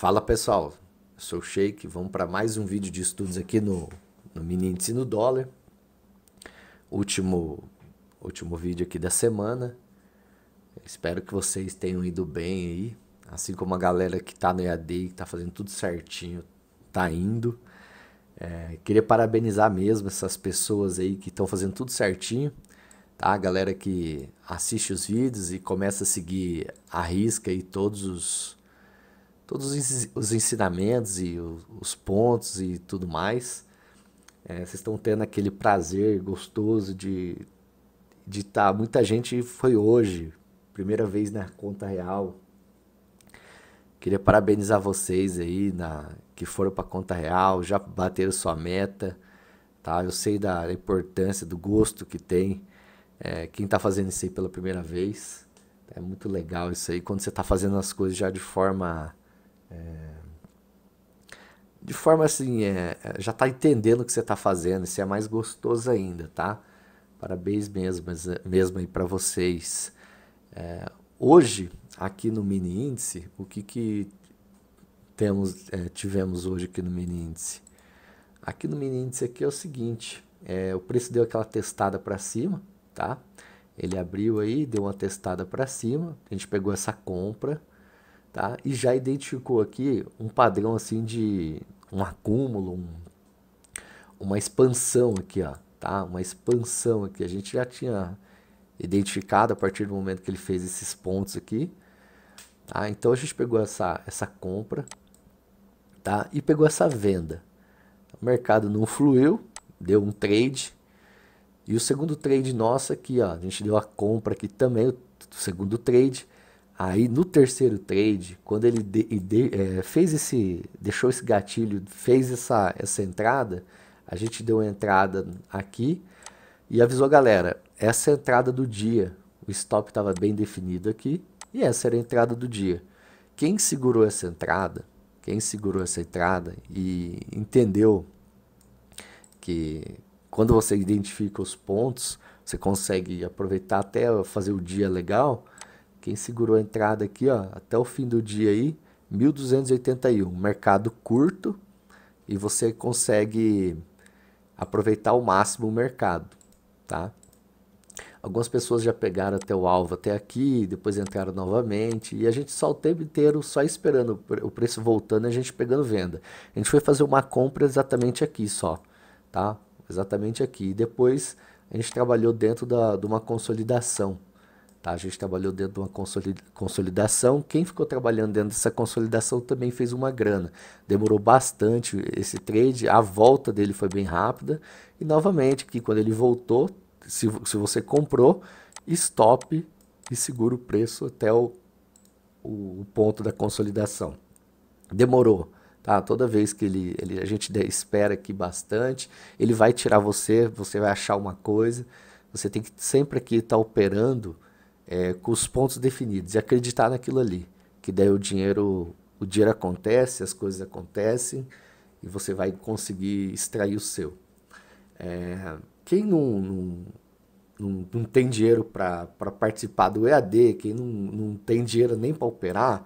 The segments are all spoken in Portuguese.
Fala pessoal, eu sou o Sheik, vamos para mais um vídeo de estudos aqui no, no Mini Índice no Dólar. Último, último vídeo aqui da semana. Espero que vocês tenham ido bem aí, assim como a galera que está no EAD, que tá fazendo tudo certinho, tá indo. É, queria parabenizar mesmo essas pessoas aí que estão fazendo tudo certinho, tá? A galera que assiste os vídeos e começa a seguir a risca e todos os todos os ensinamentos e os pontos e tudo mais. É, vocês estão tendo aquele prazer gostoso de de estar. Tá, muita gente foi hoje, primeira vez na conta real. Queria parabenizar vocês aí na, que foram para conta real, já bateram sua meta, tá? Eu sei da importância, do gosto que tem é, quem está fazendo isso aí pela primeira vez. É muito legal isso aí, quando você está fazendo as coisas já de forma é, de forma assim, é, é já está entendendo o que você está fazendo, isso é mais gostoso ainda, tá? Parabéns mesmo, eh, mesmo aí para vocês. É, hoje, aqui no mini índice, o que, que temos, é, tivemos hoje aqui no mini índice? Aqui no mini índice aqui é o seguinte, é, o preço deu aquela testada para cima, tá? Ele abriu aí, deu uma testada para cima, a gente pegou essa compra, tá? E já identificou aqui um padrão assim de um acúmulo, um, uma expansão aqui, ó, tá? Uma expansão aqui. A gente já tinha identificado a partir do momento que ele fez esses pontos aqui. Tá? Então a gente pegou essa, essa compra tá? e pegou essa venda. O mercado não fluiu, deu um trade. E o segundo trade nosso aqui, ó, a gente deu a compra aqui também, o segundo trade. Aí no terceiro trade, quando ele de, de, é, fez esse, deixou esse gatilho, fez essa, essa entrada, a gente deu entrada aqui e avisou a galera, essa é entrada do dia, o stop estava bem definido aqui e essa era a entrada do dia. Quem segurou essa entrada, quem segurou essa entrada e entendeu que quando você identifica os pontos, você consegue aproveitar até fazer o dia legal, quem segurou a entrada aqui, ó, até o fim do dia aí, 1281, mercado curto e você consegue aproveitar ao máximo o mercado, tá? Algumas pessoas já pegaram até o alvo até aqui, depois entraram novamente, e a gente só o tempo inteiro só esperando o preço voltando e a gente pegando venda. A gente foi fazer uma compra exatamente aqui só, tá? Exatamente aqui. E depois a gente trabalhou dentro da, de uma consolidação. Tá, a gente trabalhou dentro de uma consolidação. Quem ficou trabalhando dentro dessa consolidação também fez uma grana. Demorou bastante esse trade, a volta dele foi bem rápida. E novamente, que quando ele voltou, se, se você comprou, stop e segura o preço até o, o, o ponto da consolidação. Demorou. Tá? toda vez que ele, ele, a gente espera aqui bastante, ele vai tirar você, você vai achar uma coisa. Você tem que sempre aqui estar tá operando é, com os pontos definidos e acreditar naquilo ali. Que daí o dinheiro, o dinheiro acontece, as coisas acontecem e você vai conseguir extrair o seu. É, quem não, não, não, não, tem dinheiro para participar do EAD, quem não, não tem dinheiro nem para operar,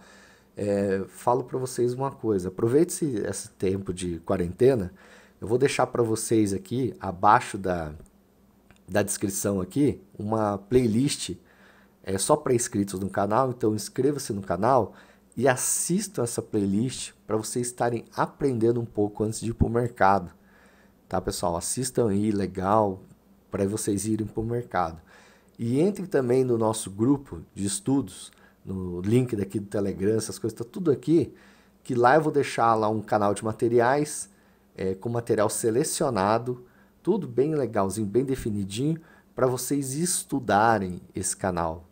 é, falo para vocês uma coisa: aproveite esse, esse tempo de quarentena. Eu vou deixar para vocês aqui, abaixo da, da descrição aqui, uma playlist é só para inscritos no canal, então inscreva-se no canal e assistam essa playlist para vocês estarem aprendendo um pouco antes de ir para o mercado. Tá, pessoal? Assistam aí, legal, para vocês irem para o mercado. E entrem também no nosso grupo de estudos, no link daqui do Telegram, essas coisas, tá tudo aqui, que lá eu vou deixar lá um canal de materiais, é, com material selecionado, tudo bem legalzinho, bem definidinho, para vocês estudarem esse canal,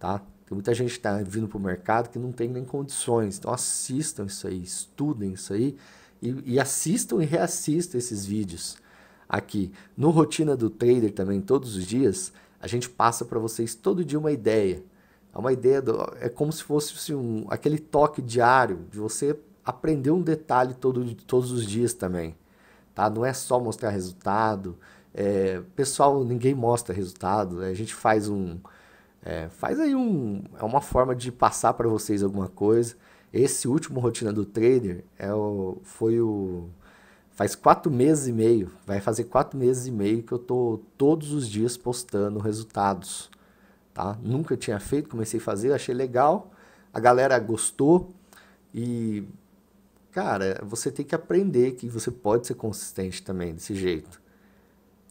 tá? Tem muita gente que está vindo para o mercado que não tem nem condições. Então assistam isso aí, estudem isso aí e, e assistam e reassistam esses vídeos aqui. No Rotina do Trader também, todos os dias, a gente passa para vocês todo dia uma ideia. É uma ideia, do, é como se fosse assim, um, aquele toque diário de você aprender um detalhe todo, todos os dias também. Tá? Não é só mostrar resultado. É, pessoal, ninguém mostra resultado. Né? A gente faz um, é, faz aí um, é uma forma de passar para vocês alguma coisa. Esse último rotina do trader é o, foi o faz quatro meses e meio, vai fazer quatro meses e meio que eu tô todos os dias postando resultados, tá? Nunca tinha feito, comecei a fazer, achei legal, a galera gostou e cara, você tem que aprender que você pode ser consistente também desse jeito.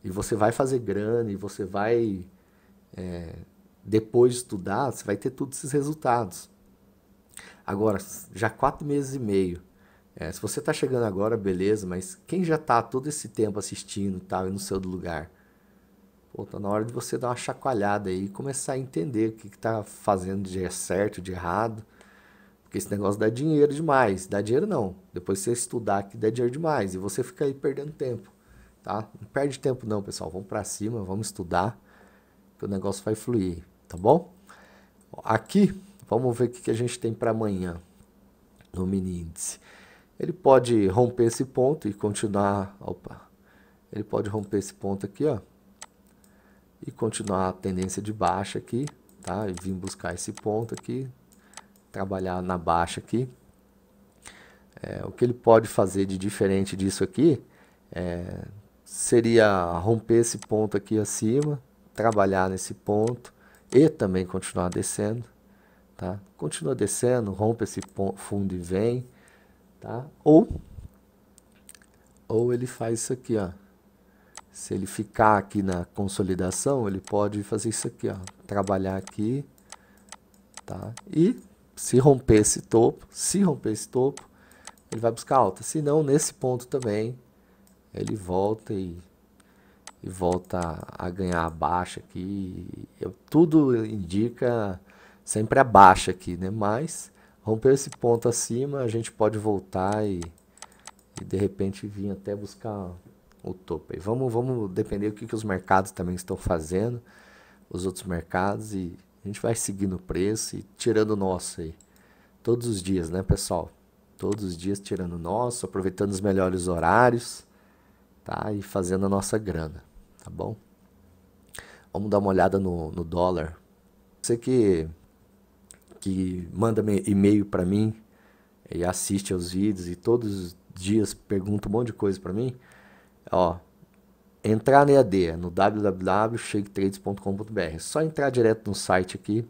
E você vai fazer grana, e você vai é, depois de estudar, você vai ter todos esses resultados. Agora, já quatro meses e meio. É, se você está chegando agora, beleza, mas quem já está todo esse tempo assistindo tal, e no seu lugar? Pô, tá na hora de você dar uma chacoalhada aí e começar a entender o que está fazendo de certo, de errado. Porque esse negócio dá dinheiro demais. Dá dinheiro não. Depois você estudar que dá dinheiro demais. E você fica aí perdendo tempo. Tá? Não perde tempo não, pessoal. Vamos para cima, vamos estudar. Que o negócio vai fluir tá bom? Aqui, vamos ver o que a gente tem para amanhã no mini índice. Ele pode romper esse ponto e continuar, opa, ele pode romper esse ponto aqui, ó, e continuar a tendência de baixa aqui, tá? E vir buscar esse ponto aqui, trabalhar na baixa aqui. É, o que ele pode fazer de diferente disso aqui é, seria romper esse ponto aqui acima, trabalhar nesse ponto, e também continuar descendo, tá? Continua descendo, rompe esse fundo e vem, tá? Ou ou ele faz isso aqui, ó. Se ele ficar aqui na consolidação, ele pode fazer isso aqui, ó, trabalhar aqui, tá? E se romper esse topo, se romper esse topo, ele vai buscar alta. Se não, nesse ponto também, ele volta e e volta a ganhar a baixa aqui. Eu, tudo indica sempre a baixa aqui, né? Mas romper esse ponto acima, a gente pode voltar e, e de repente vir até buscar o topo. E vamos, vamos depender do que, que os mercados também estão fazendo, os outros mercados, e a gente vai seguindo o preço e tirando o nosso aí. Todos os dias, né, pessoal? Todos os dias tirando o nosso, aproveitando os melhores horários, tá? E fazendo a nossa grana tá bom? Vamos dar uma olhada no, no dólar. Você que, que manda e-mail para mim e assiste aos vídeos e todos os dias pergunta um monte de coisa para mim, ó, entrar na EAD no www.shaketrades.com.br. É só entrar direto no site aqui.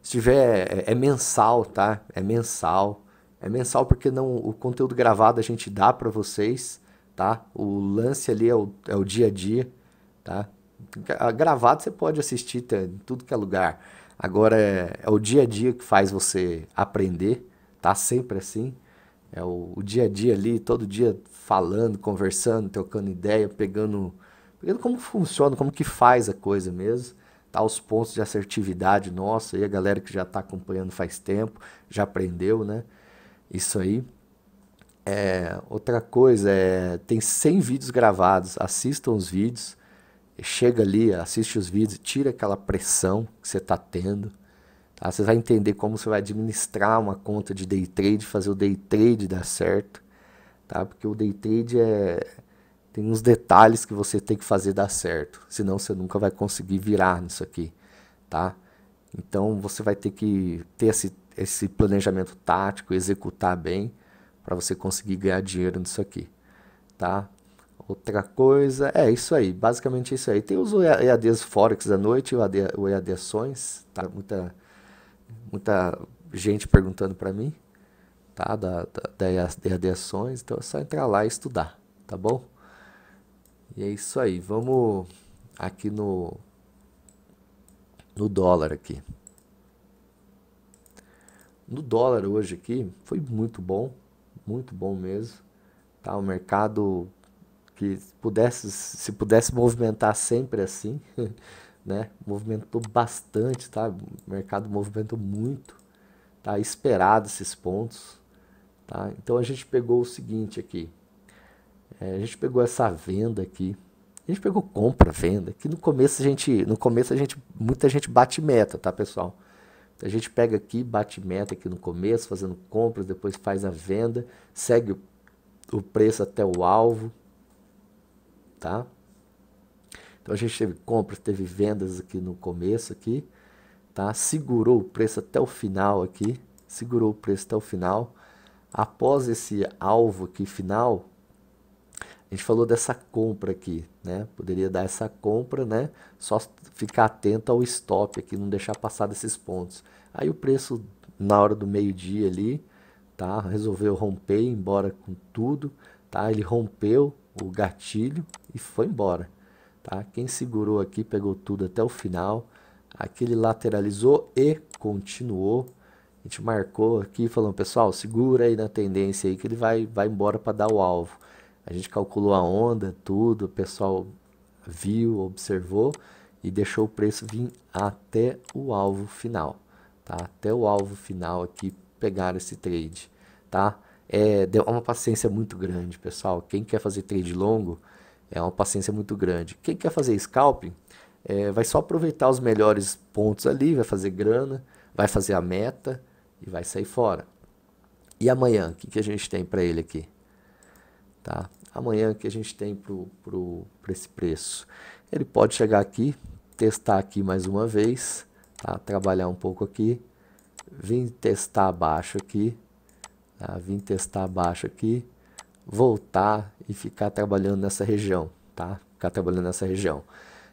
Se tiver, é, é mensal, tá? É mensal. É mensal porque não o conteúdo gravado a gente dá para vocês, tá? O lance ali é o, é o dia a dia tá? Gravado você pode assistir tá, em tudo que é lugar. Agora é, é, o dia a dia que faz você aprender, tá? Sempre assim. É o, o dia a dia ali, todo dia falando, conversando, trocando ideia, pegando, pegando como funciona, como que faz a coisa mesmo. Tá, os pontos de assertividade nossa, e a galera que já está acompanhando faz tempo, já aprendeu, né? Isso aí. É, outra coisa é, tem 100 vídeos gravados, assistam os vídeos, chega ali, assiste os vídeos, tira aquela pressão que você está tendo. Tá? Você vai entender como você vai administrar uma conta de day trade, fazer o day trade dar certo. Tá? Porque o day trade é tem uns detalhes que você tem que fazer dar certo, senão você nunca vai conseguir virar nisso aqui, tá? Então você vai ter que ter esse, esse planejamento tático, executar bem para você conseguir ganhar dinheiro nisso aqui, tá? Outra coisa, é isso aí, basicamente é isso aí. Tem os EADs Forex da noite, o EAD, o EAD Ações, tá? Muita, muita gente perguntando para mim, tá? Da, da, da EAD Ações, então é só entrar lá e estudar, tá bom? E é isso aí, vamos aqui no, no dólar aqui. No dólar hoje aqui, foi muito bom, muito bom mesmo, tá? O mercado que pudesse, se pudesse movimentar sempre assim, né? Movimentou bastante, tá? O mercado movimentou muito, tá? Esperado esses pontos, tá? Então a gente pegou o seguinte aqui, é, a gente pegou essa venda aqui, a gente pegou compra, venda, que no começo a gente, no começo a gente, muita gente bate meta, tá, pessoal? A gente pega aqui, bate meta aqui no começo, fazendo compras, depois faz a venda, segue o preço até o alvo, tá? Então a gente teve compras, teve vendas aqui no começo aqui, tá? Segurou o preço até o final aqui, segurou o preço até o final. Após esse alvo aqui final, a gente falou dessa compra aqui, né? Poderia dar essa compra, né? Só ficar atento ao stop aqui, não deixar passar desses pontos. Aí o preço na hora do meio-dia ali, tá? Resolveu romper, embora com tudo, tá? Ele rompeu, o gatilho e foi embora. Tá? Quem segurou aqui pegou tudo até o final. Aquele lateralizou e continuou. A gente marcou aqui falando, pessoal, segura aí na tendência aí que ele vai, vai embora para dar o alvo. A gente calculou a onda, tudo, o pessoal viu, observou e deixou o preço vir até o alvo final, tá? Até o alvo final aqui pegar esse trade, tá? é, é uma paciência muito grande, pessoal. Quem quer fazer trade longo é uma paciência muito grande. Quem quer fazer scalping é, vai só aproveitar os melhores pontos ali, vai fazer grana, vai fazer a meta e vai sair fora. E amanhã, o que, que a gente tem para ele aqui? Tá? Amanhã, o que a gente tem para esse preço? Ele pode chegar aqui, testar aqui mais uma vez, tá? trabalhar um pouco aqui, vir testar abaixo aqui, Tá? Vim testar abaixo aqui, voltar e ficar trabalhando nessa região, tá? Ficar trabalhando nessa região.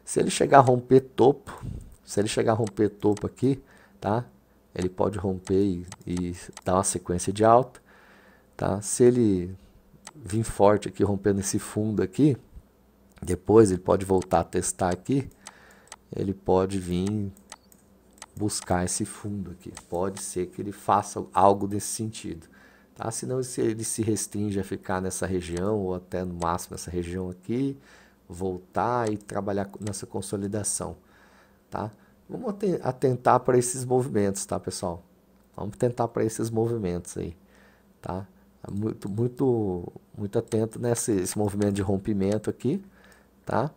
Se ele chegar a romper topo, se ele chegar a romper topo aqui, tá? Ele pode romper e, e dar uma sequência de alta, tá? Se ele vir forte aqui, rompendo esse fundo aqui, depois ele pode voltar a testar aqui, ele pode vir buscar esse fundo aqui. Pode ser que ele faça algo nesse sentido. Tá? Senão ele se restringe a ficar nessa região ou até no máximo essa região aqui, voltar e trabalhar nessa consolidação. Tá? Vamos atentar para esses movimentos, tá, pessoal? Vamos tentar para esses movimentos aí, tá? É muito, muito, muito atento nesse movimento de rompimento aqui, tá?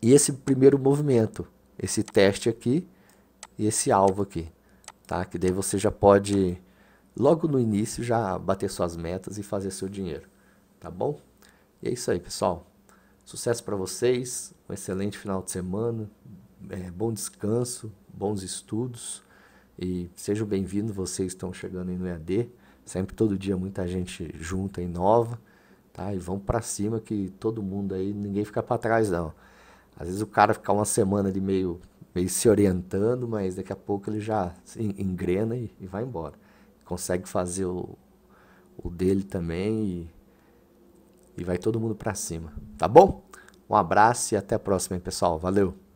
E esse primeiro movimento, esse teste aqui e esse alvo aqui, tá? Que daí você já pode logo no início já bater suas metas e fazer seu dinheiro, tá bom? E é isso aí, pessoal. Sucesso para vocês, um excelente final de semana, é, bom descanso, bons estudos e sejam bem-vindos vocês estão chegando aí no EAD. Sempre todo dia muita gente junta e nova, tá? E vamos para cima que todo mundo aí, ninguém fica para trás não. Às vezes o cara fica uma semana ali meio, meio se orientando, mas daqui a pouco ele já engrena e, e vai embora consegue fazer o, o dele também e, e vai todo mundo para cima, tá bom? Um abraço e até a próxima, hein, pessoal. Valeu!